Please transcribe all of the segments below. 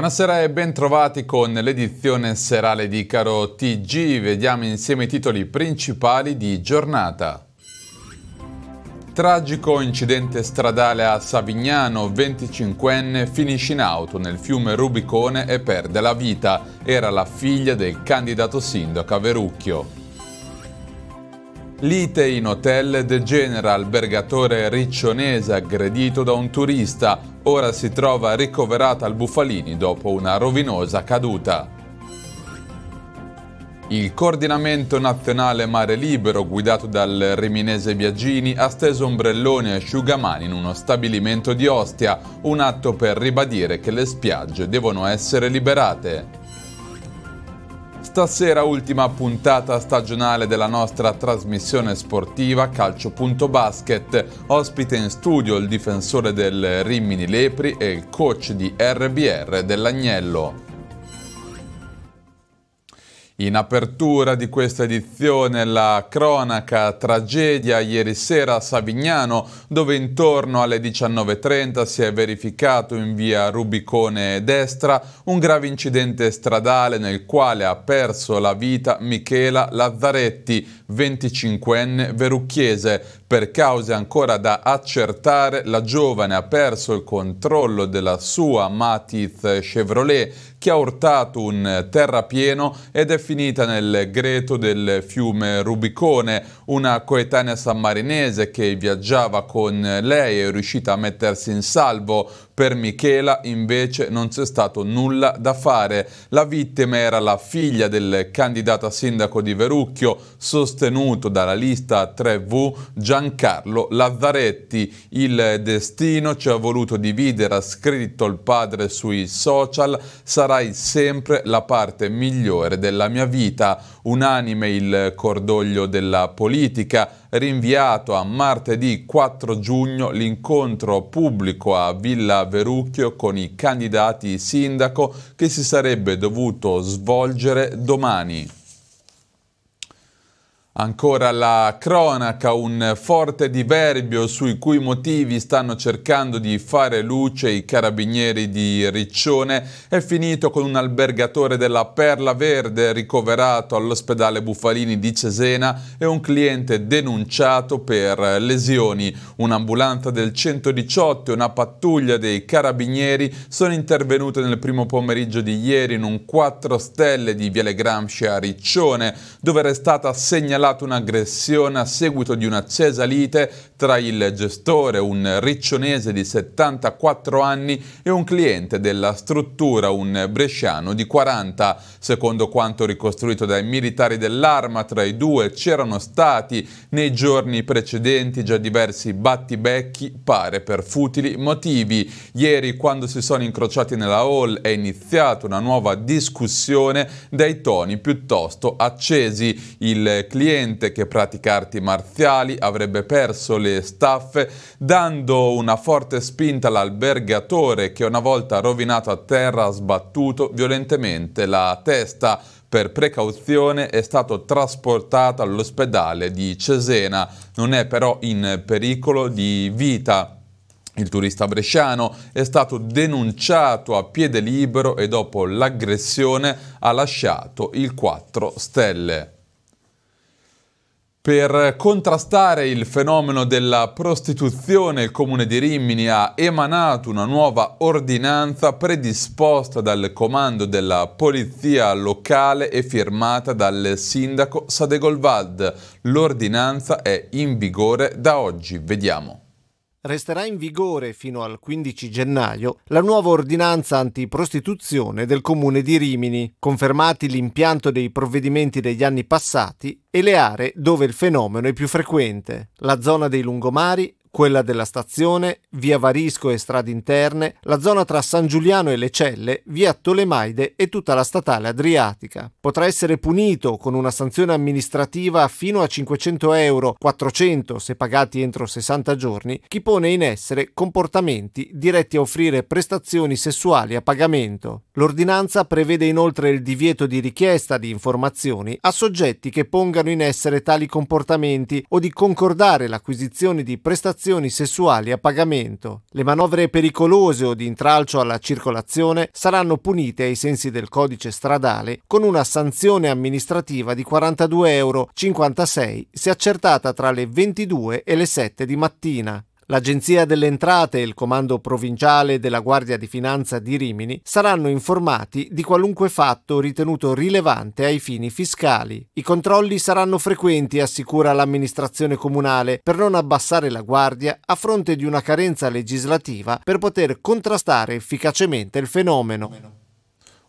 Buonasera e bentrovati con l'edizione serale di Caro TG. Vediamo insieme i titoli principali di giornata. Tragico incidente stradale a Savignano, 25enne finisce in auto nel fiume Rubicone e perde la vita. Era la figlia del candidato sindaco a Verucchio. Lite in hotel degenera albergatore riccionese aggredito da un turista. Ora si trova ricoverata al Bufalini dopo una rovinosa caduta. Il coordinamento nazionale Mare Libero, guidato dal riminese Biagini, ha steso ombrelloni e asciugamani in uno stabilimento di Ostia, un atto per ribadire che le spiagge devono essere liberate. Stasera ultima puntata stagionale della nostra trasmissione sportiva Calcio.basket. Ospite in studio il difensore del Rimini Lepri e il coach di RBR dell'Agnello. In apertura di questa edizione la cronaca tragedia ieri sera a Savignano dove intorno alle 19.30 si è verificato in via Rubicone destra un grave incidente stradale nel quale ha perso la vita Michela Lazzaretti 25enne verucchiese. Per cause ancora da accertare, la giovane ha perso il controllo della sua Matiz Chevrolet che ha urtato un terrapieno ed è finita nel greto del fiume Rubicone. Una coetanea sammarinese che viaggiava con lei è riuscita a mettersi in salvo per Michela invece non c'è stato nulla da fare. La vittima era la figlia del candidato a sindaco di Verucchio, sostenuto dalla lista 3V Giancarlo Lazzaretti. Il destino ci ha voluto dividere, ha scritto il padre sui social, sarai sempre la parte migliore della mia vita. Unanime il cordoglio della politica, rinviato a martedì 4 giugno l'incontro pubblico a Villa Verucchio con i candidati sindaco che si sarebbe dovuto svolgere domani. Ancora la cronaca, un forte diverbio sui cui motivi stanno cercando di fare luce i carabinieri di Riccione è finito con un albergatore della Perla Verde ricoverato all'ospedale Bufalini di Cesena e un cliente denunciato per lesioni. Un'ambulanza del 118 e una pattuglia dei carabinieri sono intervenute nel primo pomeriggio di ieri in un 4 stelle di Viale Gramsci a Riccione dove era stata segnalata scattato un'aggressione a seguito di un'accesa lite tra il gestore, un riccionese di 74 anni, e un cliente della struttura, un bresciano di 40. Secondo quanto ricostruito dai militari dell'arma, tra i due c'erano stati nei giorni precedenti già diversi battibecchi, pare per futili motivi. Ieri, quando si sono incrociati nella hall, è iniziata una nuova discussione dai toni piuttosto accesi. Il cliente ambiente che pratica arti marziali avrebbe perso le staffe dando una forte spinta all'albergatore che una volta rovinato a terra ha sbattuto violentemente la testa per precauzione è stato trasportato all'ospedale di Cesena, non è però in pericolo di vita. Il turista bresciano è stato denunciato a piede libero e dopo l'aggressione ha lasciato il 4 Stelle. Per contrastare il fenomeno della prostituzione, il Comune di Rimini ha emanato una nuova ordinanza predisposta dal comando della polizia locale e firmata dal sindaco Sadegolvald. L'ordinanza è in vigore da oggi. Vediamo resterà in vigore fino al 15 gennaio la nuova ordinanza antiprostituzione del comune di Rimini, confermati l'impianto dei provvedimenti degli anni passati e le aree dove il fenomeno è più frequente, la zona dei lungomari quella della stazione, via Varisco e strade interne, la zona tra San Giuliano e Le Celle, via Tolemaide e tutta la statale adriatica. Potrà essere punito con una sanzione amministrativa fino a 500 euro, 400 se pagati entro 60 giorni, chi pone in essere comportamenti diretti a offrire prestazioni sessuali a pagamento. L'ordinanza prevede inoltre il divieto di richiesta di informazioni a soggetti che pongano in essere tali comportamenti o di concordare l'acquisizione di prestazioni prestazioni sessuali a pagamento. Le manovre pericolose o di intralcio alla circolazione saranno punite ai sensi del codice stradale con una sanzione amministrativa di 42,56 euro se accertata tra le 22 e le 7 di mattina. L'Agenzia delle Entrate e il Comando Provinciale della Guardia di Finanza di Rimini saranno informati di qualunque fatto ritenuto rilevante ai fini fiscali. I controlli saranno frequenti, assicura l'amministrazione comunale, per non abbassare la guardia a fronte di una carenza legislativa per poter contrastare efficacemente il fenomeno.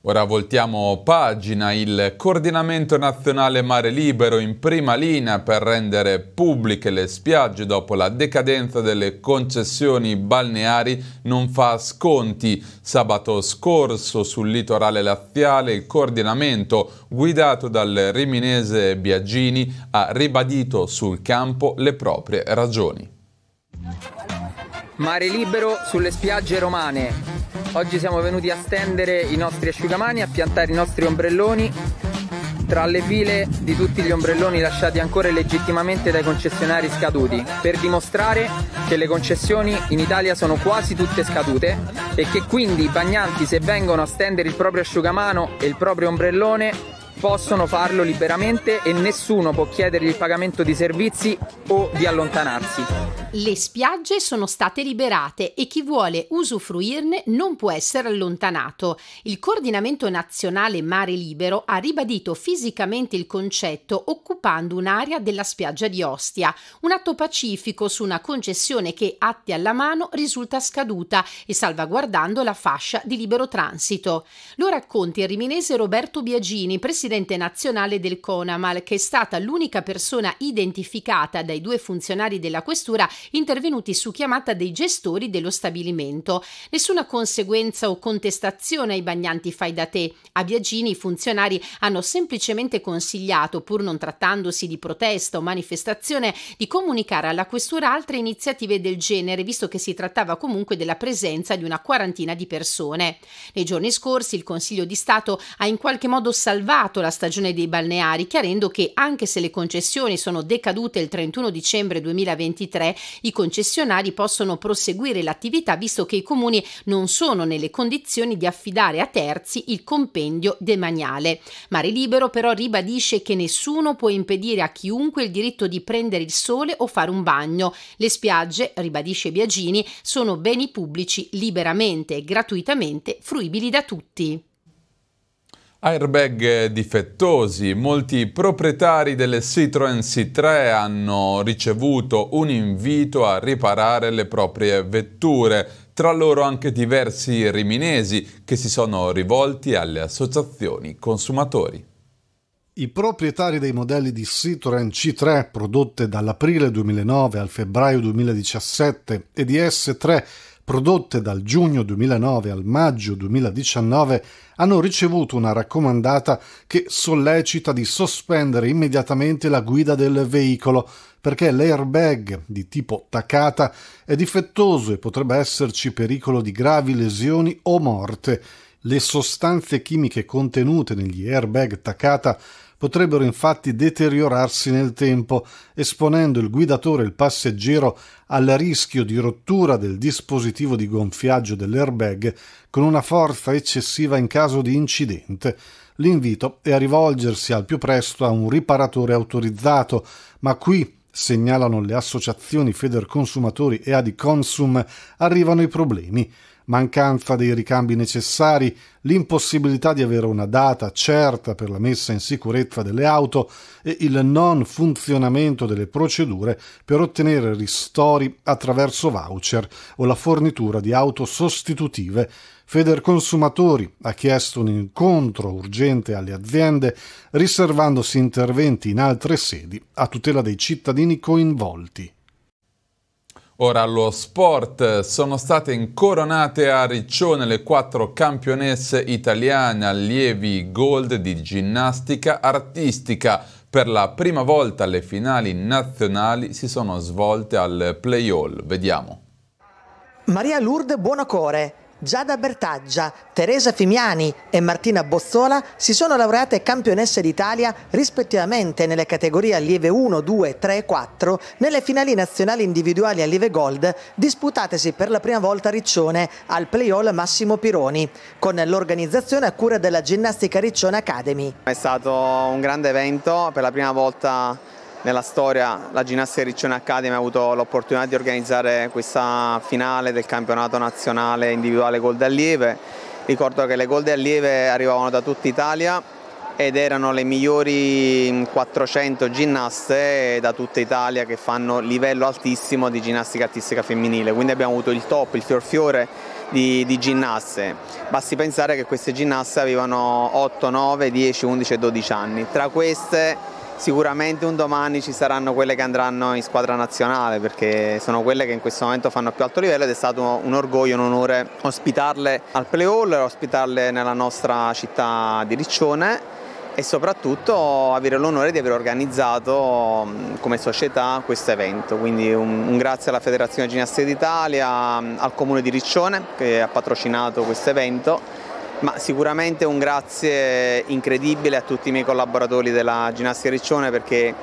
Ora voltiamo pagina, il coordinamento nazionale Mare Libero in prima linea per rendere pubbliche le spiagge dopo la decadenza delle concessioni balneari non fa sconti. Sabato scorso sul litorale laziale il coordinamento guidato dal riminese Biagini ha ribadito sul campo le proprie ragioni. Mare Libero sulle spiagge romane. Oggi siamo venuti a stendere i nostri asciugamani, a piantare i nostri ombrelloni tra le file di tutti gli ombrelloni lasciati ancora legittimamente dai concessionari scaduti, per dimostrare che le concessioni in Italia sono quasi tutte scadute e che quindi i bagnanti se vengono a stendere il proprio asciugamano e il proprio ombrellone possono farlo liberamente e nessuno può chiedergli il pagamento di servizi o di allontanarsi. Le spiagge sono state liberate e chi vuole usufruirne non può essere allontanato. Il coordinamento nazionale Mare Libero ha ribadito fisicamente il concetto occupando un'area della spiaggia di Ostia, un atto pacifico su una concessione che atti alla mano risulta scaduta e salvaguardando la fascia di libero transito. Lo racconta il riminese Roberto Biagini, presidente presidente nazionale del CONAMAL, che è stata l'unica persona identificata dai due funzionari della questura intervenuti su chiamata dei gestori dello stabilimento. Nessuna conseguenza o contestazione ai bagnanti fai da te. A Biagini i funzionari hanno semplicemente consigliato, pur non trattandosi di protesta o manifestazione, di comunicare alla questura altre iniziative del genere, visto che si trattava comunque della presenza di una quarantina di persone. Nei giorni scorsi il Consiglio di Stato ha in qualche modo salvato la stagione dei balneari, chiarendo che anche se le concessioni sono decadute il 31 dicembre 2023, i concessionari possono proseguire l'attività visto che i comuni non sono nelle condizioni di affidare a terzi il compendio demaniale. Mare Libero però ribadisce che nessuno può impedire a chiunque il diritto di prendere il sole o fare un bagno. Le spiagge, ribadisce Biagini, sono beni pubblici liberamente e gratuitamente fruibili da tutti. Airbag difettosi. Molti proprietari delle Citroën C3 hanno ricevuto un invito a riparare le proprie vetture, tra loro anche diversi riminesi che si sono rivolti alle associazioni consumatori. I proprietari dei modelli di Citroën C3 prodotte dall'aprile 2009 al febbraio 2017 e di S3 prodotte dal giugno 2009 al maggio 2019 hanno ricevuto una raccomandata che sollecita di sospendere immediatamente la guida del veicolo perché l'airbag di tipo tacata è difettoso e potrebbe esserci pericolo di gravi lesioni o morte. Le sostanze chimiche contenute negli airbag tacata potrebbero infatti deteriorarsi nel tempo, esponendo il guidatore e il passeggero al rischio di rottura del dispositivo di gonfiaggio dell'airbag con una forza eccessiva in caso di incidente. L'invito è a rivolgersi al più presto a un riparatore autorizzato, ma qui segnalano le associazioni Feder Consumatori e Adi Consum arrivano i problemi mancanza dei ricambi necessari, l'impossibilità di avere una data certa per la messa in sicurezza delle auto e il non funzionamento delle procedure per ottenere ristori attraverso voucher o la fornitura di auto sostitutive. Feder Consumatori ha chiesto un incontro urgente alle aziende, riservandosi interventi in altre sedi a tutela dei cittadini coinvolti. Ora allo sport, sono state incoronate a Riccione le quattro campionesse italiane allievi gold di ginnastica artistica. Per la prima volta le finali nazionali si sono svolte al play-all. Vediamo. Maria Lourdes Buonacore, Giada Bertaggia, Teresa Fimiani e Martina Bozzola si sono laureate campionesse d'Italia rispettivamente nelle categorie allieve 1, 2, 3 e 4 nelle finali nazionali individuali allieve Gold disputatesi per la prima volta a Riccione al Play-All Massimo Pironi con l'organizzazione a cura della Ginnastica Riccione Academy. È stato un grande evento, per la prima volta nella storia la Ginnastica Riccione Academy ha avuto l'opportunità di organizzare questa finale del campionato nazionale individuale Gol d'Allieve. Ricordo che le Gol d'Allieve arrivavano da tutta Italia ed erano le migliori 400 ginnaste da tutta Italia che fanno livello altissimo di ginnastica artistica femminile, quindi abbiamo avuto il top, il fiorfiore di, di ginnaste. Basti pensare che queste ginnaste avevano 8, 9, 10, 11 e 12 anni. Tra queste sicuramente un domani ci saranno quelle che andranno in squadra nazionale perché sono quelle che in questo momento fanno più alto livello ed è stato un orgoglio, un onore ospitarle al play all, ospitarle nella nostra città di Riccione e soprattutto avere l'onore di aver organizzato come società questo evento. Quindi un, un grazie alla Federazione Ginnastica d'Italia, al Comune di Riccione che ha patrocinato questo evento ma sicuramente un grazie incredibile a tutti i miei collaboratori della Ginnastica Riccione perché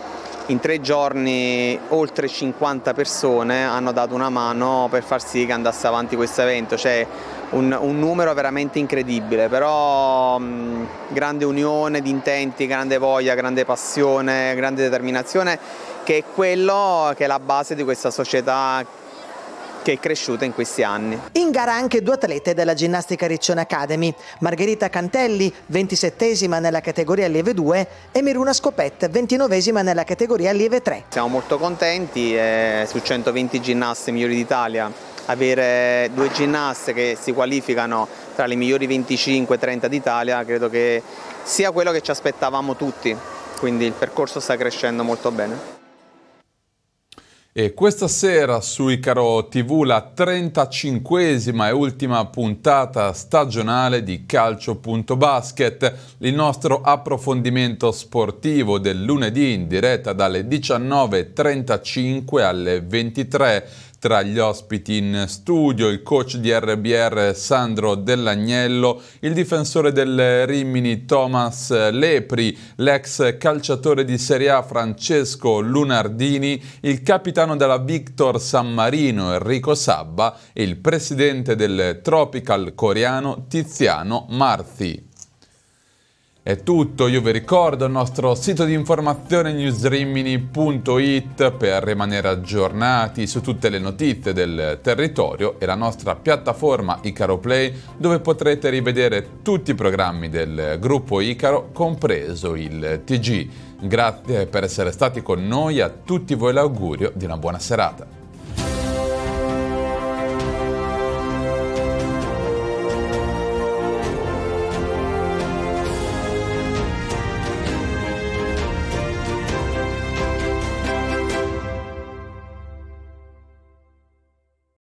in tre giorni oltre 50 persone hanno dato una mano per far sì che andasse avanti questo evento, cioè un, un numero veramente incredibile, però mh, mm, grande unione di intenti, grande voglia, grande passione, grande determinazione che è quello che è la base di questa società che è cresciuta in questi anni. In gara anche due atlete della ginnastica Riccione Academy, Margherita Cantelli, 27esima nella categoria lieve 2 e Miruna Scopette, 29esima nella categoria lieve 3. Siamo molto contenti, eh, su 120 ginnaste migliori d'Italia avere due ginnaste che si qualificano tra le migliori 25-30 d'Italia credo che sia quello che ci aspettavamo tutti, quindi il percorso sta crescendo molto bene. E questa sera su Icaro TV la 35esima e ultima puntata stagionale di Calcio.basket, il nostro approfondimento sportivo del lunedì in diretta dalle 19.35 alle 23 tra gli ospiti in studio il coach di RBR Sandro Dell'Agnello, il difensore del Rimini Thomas Lepri, l'ex calciatore di Serie A Francesco Lunardini, il capitano della Victor San Marino Enrico Sabba e il presidente del Tropical coreano Tiziano Marzi. È tutto, io vi ricordo il nostro sito di informazione newsrimini.it per rimanere aggiornati su tutte le notizie del territorio e la nostra piattaforma Icaro Play dove potrete rivedere tutti i programmi del gruppo Icaro, compreso il TG. Grazie per essere stati con noi, a tutti voi l'augurio di una buona serata.